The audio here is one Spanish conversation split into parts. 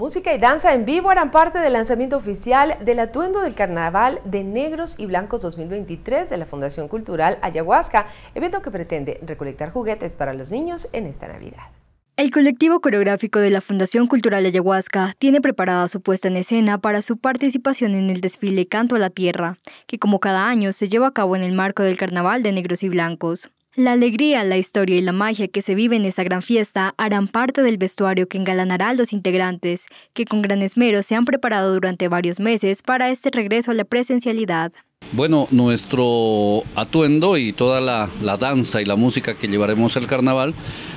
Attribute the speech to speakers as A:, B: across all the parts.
A: Música y danza en vivo eran parte del lanzamiento oficial del atuendo del Carnaval de Negros y Blancos 2023 de la Fundación Cultural Ayahuasca, evento que pretende recolectar juguetes para los niños en esta Navidad.
B: El colectivo coreográfico de la Fundación Cultural Ayahuasca tiene preparada su puesta en escena para su participación en el desfile Canto a la Tierra, que como cada año se lleva a cabo en el marco del Carnaval de Negros y Blancos. La alegría, la historia y la magia que se vive en esa gran fiesta harán parte del vestuario que engalanará a los integrantes, que con gran esmero se han preparado durante varios meses para este regreso a la presencialidad.
C: Bueno, nuestro atuendo y toda la, la danza y la música que llevaremos al carnaval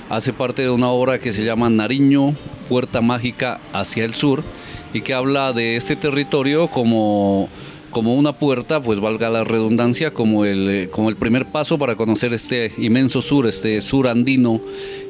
C: hace parte de una obra que se llama Nariño, Puerta Mágica hacia el Sur y que habla de este territorio como como una puerta, pues valga la redundancia, como el, eh, como el primer paso para conocer este inmenso sur, este sur andino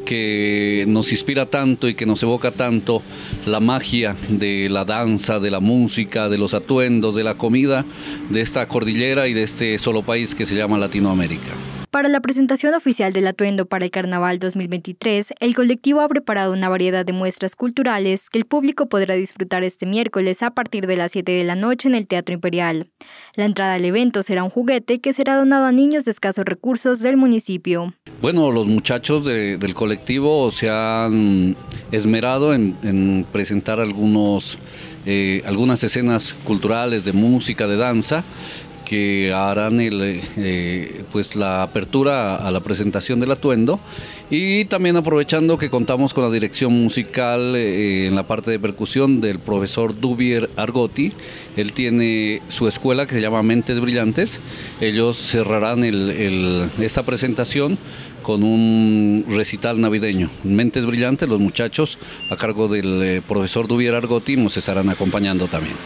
C: que nos inspira tanto y que nos evoca tanto la magia de la danza, de la música, de los atuendos, de la comida, de esta cordillera y de este solo país que se llama Latinoamérica.
B: Para la presentación oficial del atuendo para el Carnaval 2023, el colectivo ha preparado una variedad de muestras culturales que el público podrá disfrutar este miércoles a partir de las 7 de la noche en el Teatro Imperial. La entrada al evento será un juguete que será donado a niños de escasos recursos del municipio.
C: Bueno, los muchachos del colectivo se han esmerado en, presentar eh, algunas escenas culturales de música, de danza, que harán eh, pues la apertura a la presentación del atuendo y también aprovechando que contamos con la dirección musical eh, en la parte de percusión del profesor Dubier Argoti Él tiene su escuela que se llama Mentes Brillantes. Ellos cerrarán esta presentación con un recital navideño. Mentes Brillantes, los muchachos a cargo del eh, profesor Dubier Argotti nos estarán acompañando también.